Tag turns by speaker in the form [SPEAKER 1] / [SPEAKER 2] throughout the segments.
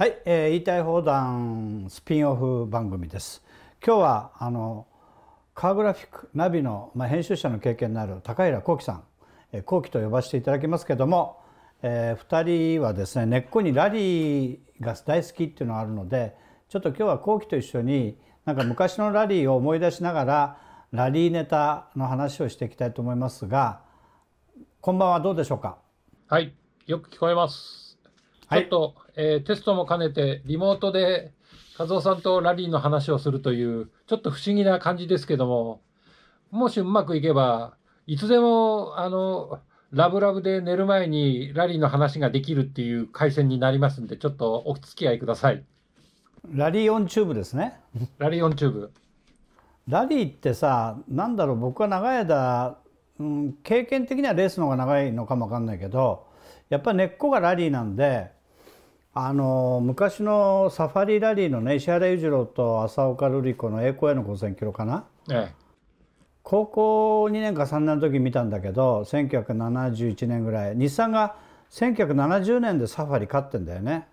[SPEAKER 1] はい、えー、言いたい放談スピンオフ番組です今日はあのカーグラフィックナビの、まあ、編集者の経験のある高平幸樹さん、えー、と呼ばせていただきますけども、えー、2人はですね根っこにラリーが大好きっていうのがあるのでちょっと今日は幸樹と一緒になんか昔のラリーを思い出しながらラリーネタの話をしていきたいと思いますがこんばんはどうでしょうか
[SPEAKER 2] はいよく聞こえますちょっと、えー、テストも兼ねて、リモートで和夫さんとラリーの話をするという、ちょっと不思議な感じですけども、もしうまくいけば、いつでも、あの、ラブラブで寝る前にラリーの話ができるっていう回線になりますんで、ちょっと
[SPEAKER 1] お付き合いください。ラリーオンチューブですね。ラリーオンチューブ。ラリーってさ、なんだろう、僕は長い間、うん、経験的にはレースの方が長いのかもわかんないけど、やっぱり根っこがラリーなんで、あの昔のサファリラリーのね石原裕次郎と浅岡瑠璃子の「栄光への5,000キロ」かな、高校2年か3年の時見たんだけど1971年ぐらい日産が1970年でサファリ勝ってんだよね。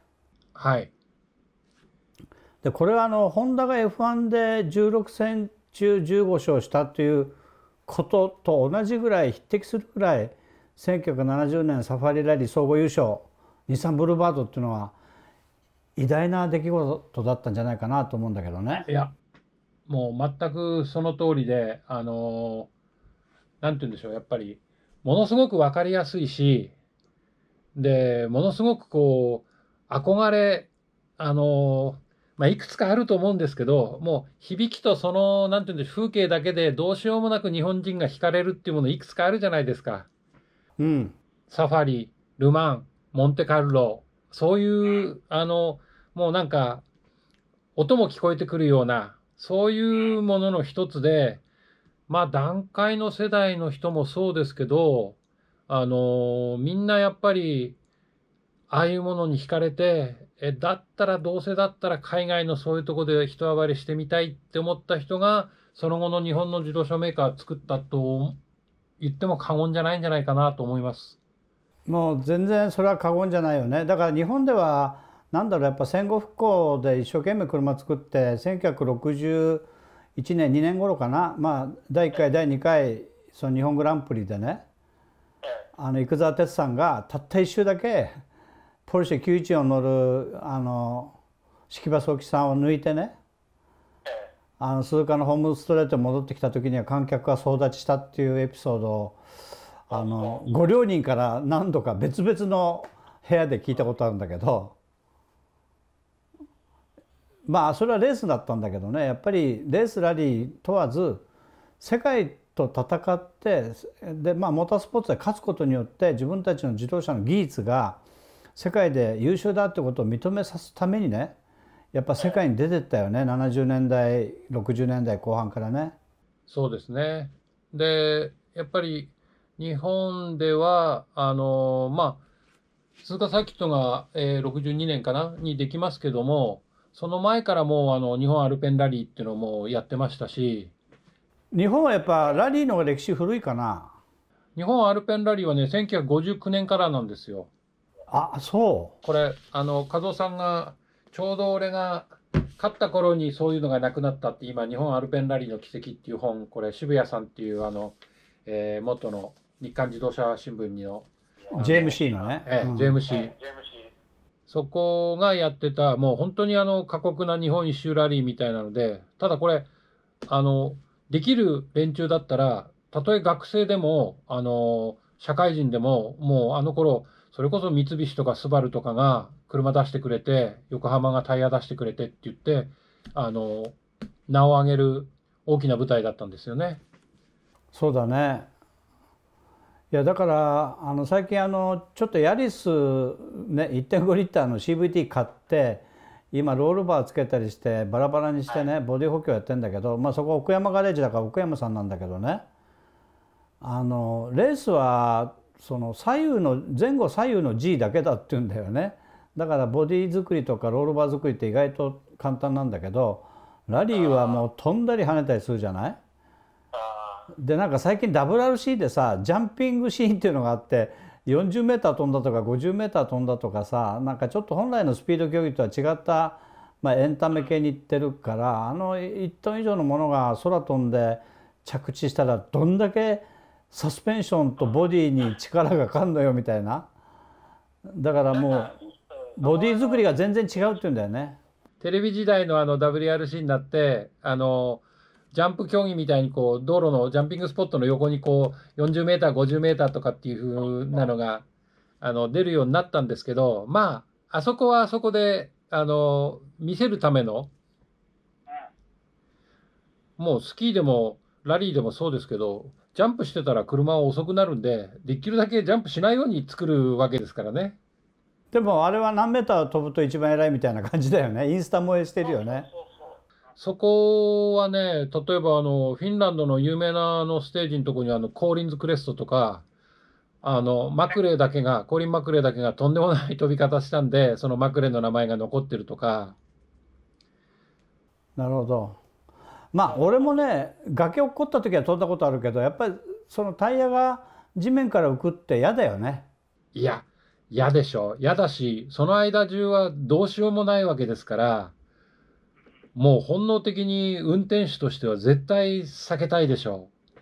[SPEAKER 1] はいでこれはあのホンダが F1 で16戦中15勝したということと同じぐらい匹敵するぐらい1970年サファリラリー総合優勝日産ブルーバードっていうのは偉大な出来事だったんじゃないかなと思うんだけどね。いやもう
[SPEAKER 2] 全くその通りであの何て言うんでしょうやっぱりものすごく分かりやすいしでものすごくこう憧れあのまあ、いくつかあると思うんですけど、もう響きとその、何て言うんでしょう、風景だけでどうしようもなく日本人が惹かれるっていうものいくつかあるじゃないですか。うん。サファリ、ルマン、モンテカルロ、そういう、あの、もうなんか、音も聞こえてくるような、そういうものの一つで、まあ、段階の世代の人もそうですけど、あの、みんなやっぱり、ああいうものに惹かれて、え、だったら、どうせだったら海外のそういうとこで一暴れしてみたいって思った人が、その後の日本の自動車メーカー作ったと言っても過言じゃないんじゃないかな
[SPEAKER 1] と思います。もう全然それは過言じゃないよねだから日本では何だろうやっぱ戦後復興で一生懸命車作って1961年2年頃かなまあ第1回第2回その日本グランプリでねあの生澤哲さんがたった一周だけポルシェ914乗るあの式場早紀さんを抜いてねあの鈴鹿のホームストレートに戻ってきた時には観客が総立ちしたっていうエピソードをあのご両人から何度か別々の部屋で聞いたことあるんだけどまあそれはレースだったんだけどねやっぱりレースラリー問わず世界と戦ってで、まあ、モータースポーツで勝つことによって自分たちの自動車の技術が世界で優秀だってことを認めさすためにねやっぱ世界に出てったよね70年代60年代後半からね。そうですね
[SPEAKER 2] でやっぱり日本では、あの、まあ、通貨サーキットが、えー、62年かなにできますけども、その前からもうあの日本アルペンラリーっていうのもやってましたし。
[SPEAKER 1] 日本はやっぱラリーの歴史古いかな
[SPEAKER 2] 日本アルペンラリーはね、1959年からなんですよ。
[SPEAKER 1] あ、そ
[SPEAKER 2] う。これ、あの、和夫さんが、ちょうど俺が勝った頃にそういうのがなくなったって、今、日本アルペンラリーの奇跡っていう本、これ、渋谷さんっていう、あの、えー、元の日刊自動車新聞の
[SPEAKER 1] JMC のね、ええ、うん、JMC、
[SPEAKER 2] そこがやってたもう本当にあの過酷な日本一周ラリーみたいなのでただこれあのできる連中だったらたとえ学生でもあの社会人でももうあの頃それこそ三菱とかスバルとかが車出してくれて横浜がタイヤ出してくれてって言ってあの名を上げる
[SPEAKER 1] 大きな舞台だったんですよね。そうだねいやだからあの最近あのちょっとヤリス、ね、1.5リッターの CVT 買って今ロールバーつけたりしてバラバラにしてね、ボディ補強やってんだけど、まあ、そこ奥山ガレージだから奥山さんなんだけどねあのレースはその左右の前後左右の G だけだって言うんだよねだからボディ作りとかロールバー作りって意外と簡単なんだけどラリーはもう飛んだり跳ねたりするじゃないでなんか最近 WRC でさジャンピングシーンっていうのがあって 40m 飛んだとか 50m 飛んだとかさなんかちょっと本来のスピード競技とは違った、まあ、エンタメ系に行ってるからあの1トン以上のものが空飛んで着地したらどんだけサスペンションとボディに力がかかるのよみたいなだからもうボディ作りが全然違うっていうんだよね。
[SPEAKER 2] テレビ時代のあの WRC になってあのジャンプ競技みたいにこう道路のジャンピングスポットの横にこう40メーター、50メーターとかっていう風なのがあの出るようになったんですけど、まあ、あそこはあそこであの見せるための、もうスキーでもラリーでもそうですけど、ジャンプしてたら車は遅くなるんで、できるだ
[SPEAKER 1] けジャンプしないように作るわけですからね。でもあれは何メーター飛ぶと一番偉いみたいな感じだよね。インスタ燃えしてるよね。そうそうそこ
[SPEAKER 2] はね、例えばあの、フィンランドの有名なあのステージのとこにあの、コーリンズ・クレストとか、あの、マクレーだけが、コーリン・マクレーだけがとんでもない飛び方したんで、そのマクレーの名前が残ってるとか。
[SPEAKER 1] なるほど。まあ、俺もね、崖落っこった時は飛んだことあるけど、やっぱりそのタイヤが地面から浮くって嫌だよね。いや、嫌でしょ。
[SPEAKER 2] 嫌だし、その間中はどうしようもないわけですから、もう本能的に運転手としては絶対避けたいでしょう。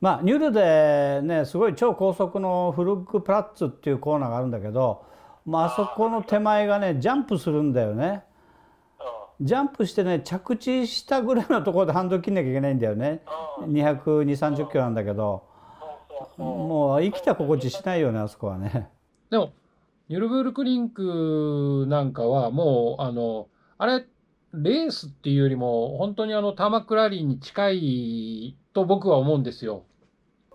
[SPEAKER 1] まあ、ニュールでねすごい超高速のフルックプラッツっていうコーナーがあるんだけど、まあ、あそこの手前がねジャンプするんだよね。ジャンプしてね着地したぐらいのところでハンドル切んなきゃいけないんだよね22030キロなんだけどもう生きた心地しないよねあそこはね。
[SPEAKER 2] でもニュルブルクリンクなんかはもうあのあれレースっていうよりも、本当にあの、ターマックラリーに近いと僕は思うんですよ。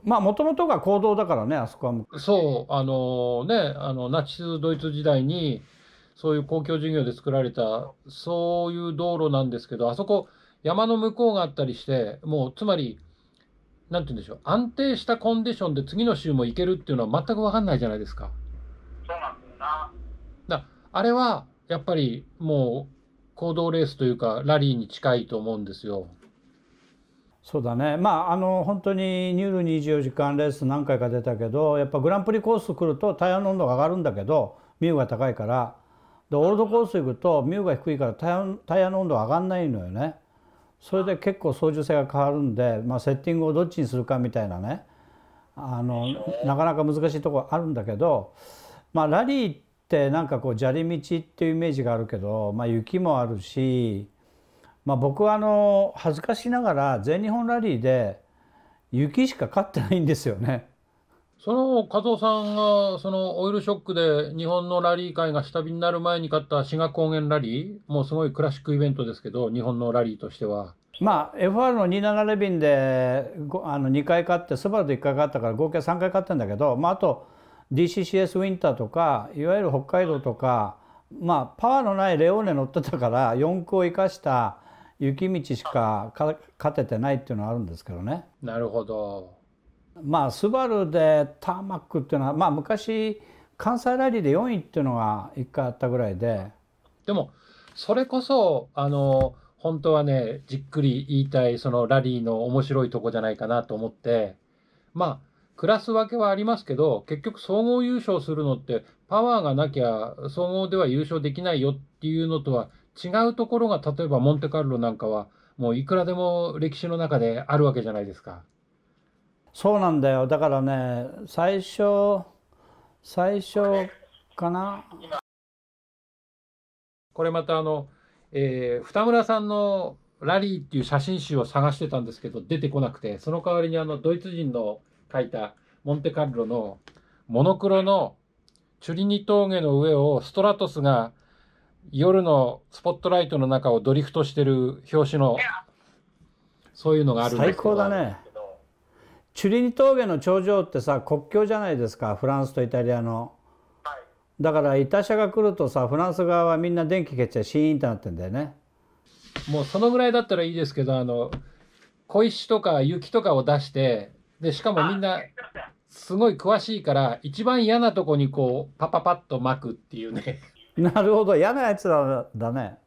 [SPEAKER 2] まあ、もともとが行動だからね、あそこは。そう、あのね、あの、ナチスドイツ時代に、そういう公共事業で作られた、そういう道路なんですけど、あそこ、山の向こうがあったりして、もう、つまり、なんて言うんでしょう、安定したコンディションで次の週も行けるっていうのは全く分かんないじゃないですか。そうなんだよな。だあれは、やっぱ
[SPEAKER 1] りもう、行動レースというかラリーに近いと思うんですよ。そうだねまああの本当にニュール24時間レース何回か出たけどやっぱグランプリコース来るとタイヤの温度が上がるんだけどミューが高いからでオールドコース行くとミューが低いからタイヤの温度上がんないのよねそれで結構操縦性が変わるんで、まあ、セッティングをどっちにするかみたいなねあのなかなか難しいとこあるんだけど、まあ、ラリーってってなんかこう砂利道っていうイメージがあるけど、まあ、雪もあるし、まあ、僕はあの恥ずかしながら全日本ラリーで雪しか勝ってないんですよね。その加
[SPEAKER 2] 藤さんがそのオイルショックで日本のラリー界が下火になる前に勝った志賀高
[SPEAKER 1] 原ラリーもうすごいクラシックイベントですけど日本のラリーとしては。まあ、FR の27レビンであの2回勝ってスバルと1回勝ったから合計3回勝ったんだけど、まあ、あと DCCS ウィンターとかいわゆる北海道とか、まあ、パワーのないレオーネ乗ってたから4区を生かした雪道しか勝ててないっていうのはあるんですけどね。なるほどまあスバルでターマックっていうのは、まあ、昔関西ラリーで4位っていうのが1回あったぐらいで
[SPEAKER 2] でもそれこそあの本当はねじっくり言いたいそのラリーの面白いとこじゃないかなと思ってまあクラス分けはありますけど、結局総合優勝するのって、パワーがなきゃ総合では優勝できないよっていうのとは違うところが、例えばモンテカルロなんかは、もういくらでも歴史の中であるわけじゃないですか。
[SPEAKER 1] そうなんだよ。だからね、最初、最初かな。
[SPEAKER 2] これまたあの、えー、二村さんのラリーっていう写真集を探してたんですけど、出てこなくて、その代わりにあの、ドイツ人の書いたモンテカルロのモノクロのチュリニ峠の上をストラトスが夜のスポットライトの中をドリフトしてる表紙のそういうのがあるんですけ最高
[SPEAKER 1] だねチュリニ峠の頂上ってさ国境じゃないですかフランスとイタリアの、はい、だからイタ車が来るとさフランス側はみんな電気消っちゃシーンってなってんだよね
[SPEAKER 2] もうそのぐらいだったらいいですけどあの小石とか雪とかを出してで、しかもみんな、すごい詳しいから、一番嫌なとこにこう、パパパッと巻くっていうね。
[SPEAKER 1] なるほど、嫌なやつだだね。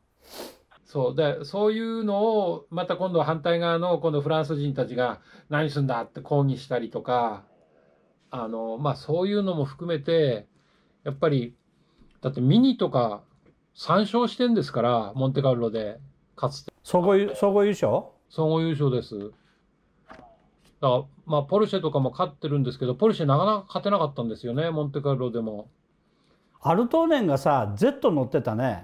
[SPEAKER 2] そうでそういうのをまた今度反対側の今度フランス人たちが何すんだって抗議したりとかあの、まあ、そういうのも含めてやっぱりだってミニとか3勝してんですからモンテカルロでかつて総合優勝総合優勝ですだから、まあ、ポルシェとかも勝ってるんですけど、ポルシェなかなか勝てなかったんですよね、モンテカルロでも。
[SPEAKER 1] アルトーネンがさ、Z 乗ってたね。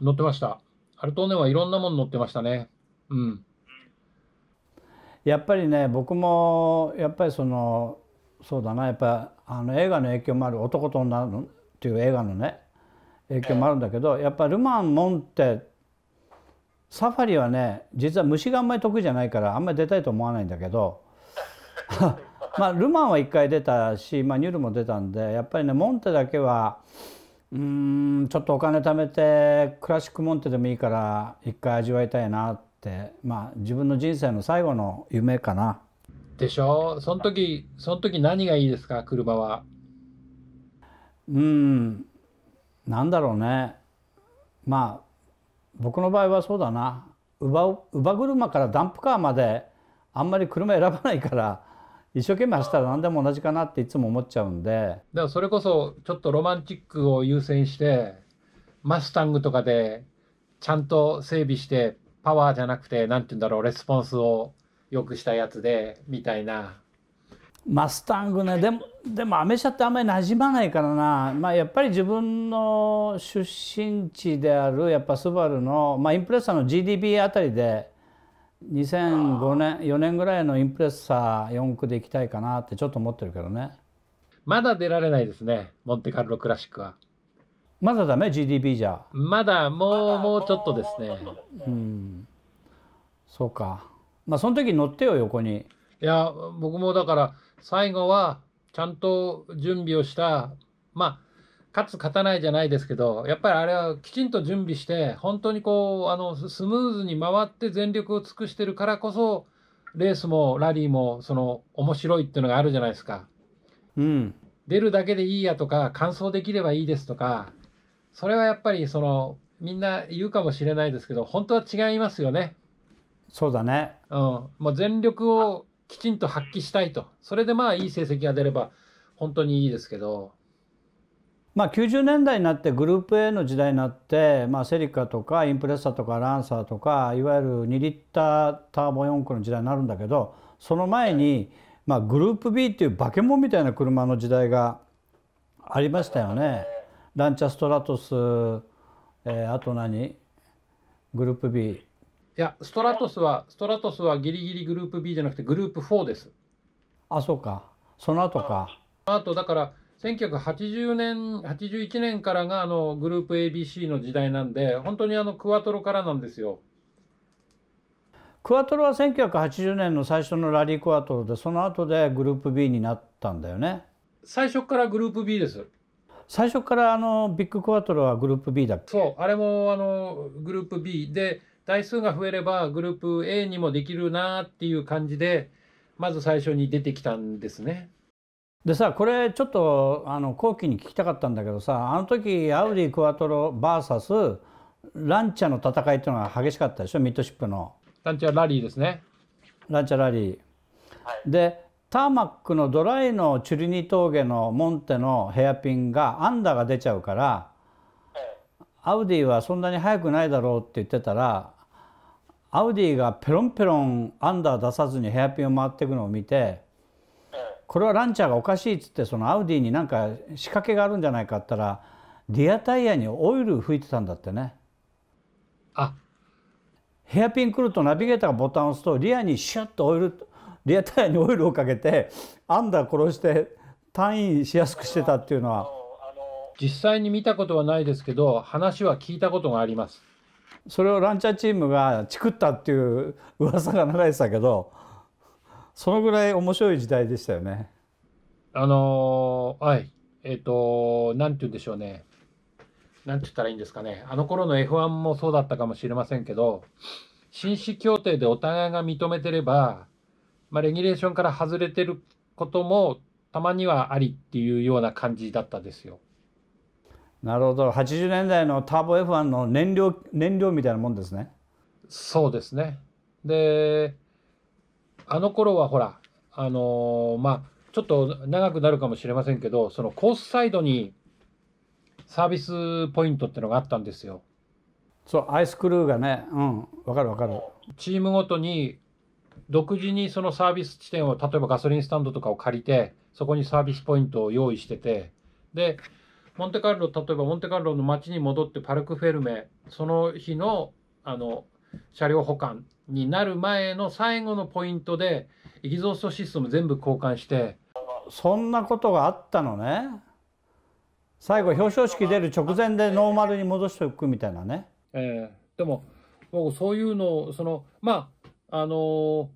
[SPEAKER 2] 乗ってました。アルトーネンはいろんなもの乗ってましたね。うん。
[SPEAKER 1] やっぱりね、僕も、やっぱりその、そうだな、やっぱあの映画の影響もある、男と女のっていう映画のね、影響もあるんだけど、やっぱルマン・モンテ、サファリはね、実は虫があんまり得意じゃないから、あんまり出たいと思わないんだけど、まあル・マンは1回出たし、まあ、ニュルも出たんでやっぱりねモンテだけはうんちょっとお金貯めてクラシックモンテでもいいから一回味わいたいなってまあ自分の人生の最後の夢かな。でしょその時その時何がいいですか車は。うんなんだろうねまあ僕の場合はそうだな乳母車からダンプカーまであんまり車選ばないから一生懸命走ったら何でも同じかなっていつも思っちゃうんで
[SPEAKER 2] だからそれこそちょっとロマンチックを優先してマスタングとかでちゃんと整備してパワーじゃなくて何て言うんだろうレスポンスをよくしたやつでみたいな
[SPEAKER 1] マスタングねでもでもアメ車ってあんまり馴染まないからな、まあ、やっぱり自分の出身地であるやっぱスバルの、まあ、インプレッサーの GDB あたりで2005年4年ぐらいのインプレッサー4区で行きたいかなってちょっと思ってるけどねまだ出られないですねモンテカルロクラシックはまだだメ GDP じゃまだ
[SPEAKER 2] もうもうちょっとですね
[SPEAKER 1] うんそうかまあその時乗ってよ横に
[SPEAKER 2] いや僕もだから最後はちゃんと準備をしたまあ勝つ勝たないじゃないですけど、やっぱりあれはきちんと準備して、本当にこう、あの、スムーズに回って全力を尽くしてるからこそ、レースもラリーも、その、面白いっていうのがあるじゃないですか。うん。出るだけでいいやとか、完走できればいいですとか、それはやっぱり、その、みんな言うかもしれないですけど、本当は違いますよね。そうだね。うん。もう全力をきちんと発揮したいと。それでまあ、いい成績が出れば、本当にいいですけど、
[SPEAKER 1] まあ、90年代になってグループ A の時代になって、まあ、セリカとかインプレッサとかランサーとかいわゆる2リッターターボ4駆の時代になるんだけどその前に、まあ、グループ B っていう化け物みたいな車の時代がありましたよね。ランチャストラトス、えー、あと何グループ B い
[SPEAKER 2] やストラトスはストラトスはギリギリグループ B じゃなくてグループ4です
[SPEAKER 1] あそうかその後か
[SPEAKER 2] あとだから1980年、81年からがあのグループ ABC の時代なんで、本当にあのクワトロからなんですよ。
[SPEAKER 1] クワトロは1980年の最初のラリークワトロで、その後でグループ B になったんだよね。最初からグループ B です。最初からあのビッグクワトロはグループ B だっけそう、あれも
[SPEAKER 2] あのグループ B で、台数が増えればグループ A にもできるなっていう感じで、まず最初に出てきたんですね。
[SPEAKER 1] でさこれちょっとあの後期に聞きたかったんだけどさあの時アウディ・クワトロ VS ランチャの戦いっていうのが激しかったでしょミッドシップの
[SPEAKER 2] ランチャラリーですね
[SPEAKER 1] ランチャラリー、はい、でターマックのドライのチュリニ峠のモンテのヘアピンがアンダーが出ちゃうから、アウディはそんなに速くないだろうって言ってたらアウディがペロンペロンアンダー出さずにヘアピンを回っていくのを見てこれはランチャーがおかしいっつってそのアウディになんか仕掛けがあるんじゃないかったらリアタイヤにオイル吹いてたんだってねあヘアピン来るとナビゲーターがボタンを押すとリアにシュッとオイルリアタイヤにオイルをかけてアンダー殺して退院しやすくしてたっていうのは
[SPEAKER 2] 実際に見たことはないですけど話は聞いたことがあり
[SPEAKER 1] ますそれをランチャーチームがチクったっていう噂が流れてたけどそのぐらい面白い時代でしたよね。
[SPEAKER 2] あのー、はい。えっ、ー、と、なんて言うんでしょうね。なんて言ったらいいんですかね。あの頃の F1 もそうだったかもしれませんけど、紳士協定でお互いが認めてれば、まあ、レギュレーションから外れてることもたまにはありっていうような感じだったですよ。
[SPEAKER 1] なるほど。80年代のターボ F1 の燃料、燃料みたいなもんですね。そうですね。
[SPEAKER 2] で、あの頃はほら、あのー、まあ、ちょっと長くなるかもしれませんけど、そのコースサイドにサービスポイントってのがあったんですよ。そう、アイスクルーがね、うん、わかるわかる。チームごとに独自にそのサービス地点を、例えばガソリンスタンドとかを借りて、そこにサービスポイントを用意してて、で、モンテカルロ、例えばモンテカルロの街に戻ってパルクフェルメ、その日の、あの、車両保管になる前の最後のポイ
[SPEAKER 1] ントでエキゾーストシステム全部交換してそんなことがあったのね最後表彰式出る直前でノーマルに戻しておくみたいなね、えー、でも僕そういうのそのまああのー、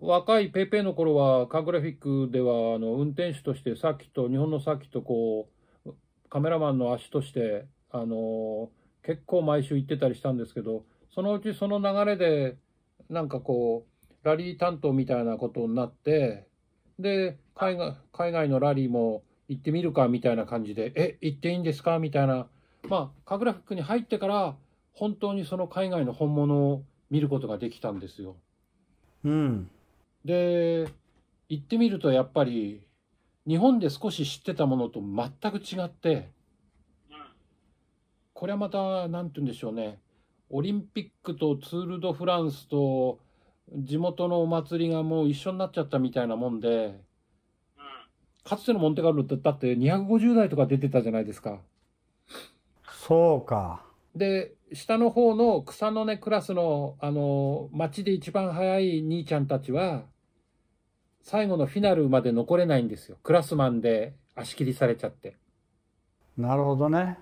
[SPEAKER 2] 若いペーペーの頃はカーグラフィックではあの運転手としてさっきと日本のさっきとこうカメラマンの足としてあの結構毎週行ってたりしたんですけどそのうちその流れでなんかこうラリー担当みたいなことになってで海外海外のラリーも行ってみるかみたいな感じでえ行っていいんですかみたいなまあ神楽福に入ってから本当にその海外の本物を見ることができたんですよ。うん、で行ってみるとやっぱり日本で少し知ってたものと全く違ってこれはまた何て言うんでしょうねオリンピックとツール・ド・フランスと地元のお祭りがもう一緒になっちゃったみたいなもんで、うん、かつてのモンテカルロってだって250台とか出てたじゃないですか。
[SPEAKER 1] そうか。
[SPEAKER 2] で、下の方の草の根クラスの、あの、町で一番速い兄ちゃんたちは、最後のフィナルまで残れないんですよ。クラスマンで足切りされちゃって。
[SPEAKER 1] なるほどね。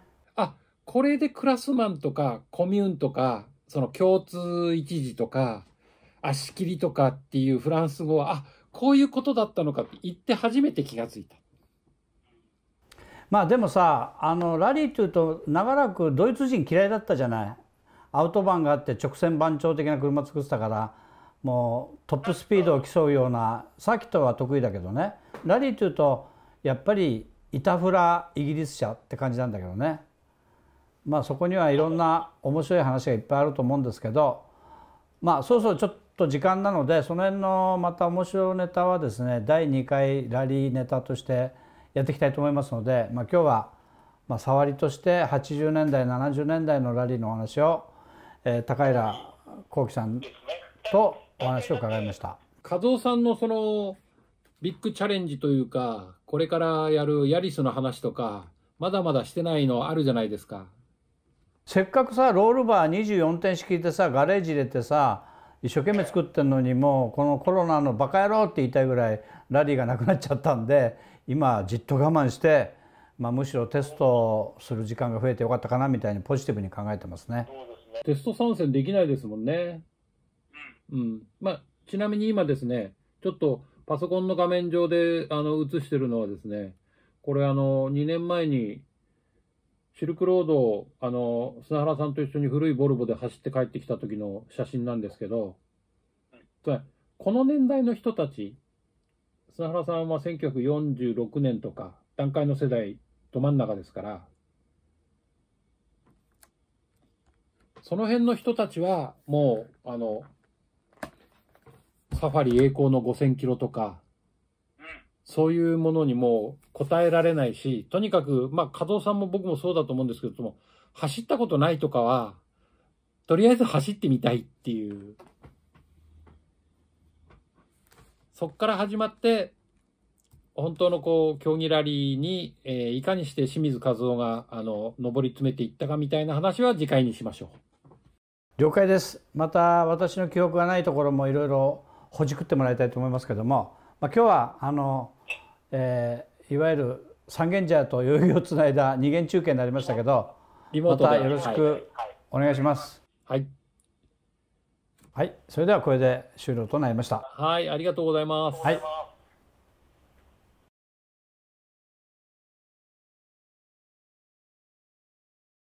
[SPEAKER 2] これでクラスマンとかコミューンとか、その共通一時とか、足切りとかっていうフランス語は、あ、こういうことだったのかって言って初めて気がついた。
[SPEAKER 1] まあでもさあのラリーていうと長らくドイツ人嫌いだったじゃないアウトバンがあって直線番長的な車作ってたからもうトップスピードを競うようなサーキットは得意だけどねラリーていうとやっぱりイタフライギリス車って感じなんだけどね。まあ、そこにはいろんな面白い話がいっぱいあると思うんですけど、まあ、そろそろちょっと時間なのでその辺のまた面白いネタはですね第2回ラリーネタとしてやっていきたいと思いますので、まあ、今日は、まあ、触りとして80年代70年代のラリーのお話を、えー、高平浩樹さんとお話を伺いました。
[SPEAKER 2] 和夫さんのそのビッグチャレンジというかこれからやるヤリスの話とかまだまだしてないのあるじゃないですか
[SPEAKER 1] せっかくさロールバー24点式でてさガレージ入れてさ一生懸命作ってるのにもうこのコロナのバカ野郎って言いたいぐらいラリーがなくなっちゃったんで今じっと我慢して、まあ、むしろテストする時間が増えてよかったかなみたいにポジティブに考えてますね。すねテスト参戦できないですもんね。うん、まあ、ちなみに今で
[SPEAKER 2] すね、ちょっとパソコンの画面上であの映してるのはですね、これあの2年前にシルクロードをあの砂原さんと一緒に古いボルボで走って帰ってきた時の写真なんですけど、はい、この年代の人たち砂原さんは1946年とか段階の世代ど真ん中ですからその辺の人たちはもうあのサファリ栄光の5000キロとかそういうものにも答えられないし、とにかく、まあ、加藤さんも僕もそうだと思うんですけども、走ったことないとかは、とりあえず走ってみたいっていう。そっから始まって、本当のこう、競技ラリーに、えー、いかにして清水和夫が、あの、上り詰めていったかみたいな話は次回にしましょう。
[SPEAKER 1] 了解です。また私の記憶がないところもいろいろほじくってもらいたいと思いますけども、まあ、今日は、あの、えー、いわゆる三軒茶屋と代々木をつないだ二軒中継になりましたけどまたよろしくお願いします。はい、はいはい、それではこれで終了となりました。
[SPEAKER 2] はい、ありがとうございます。はい。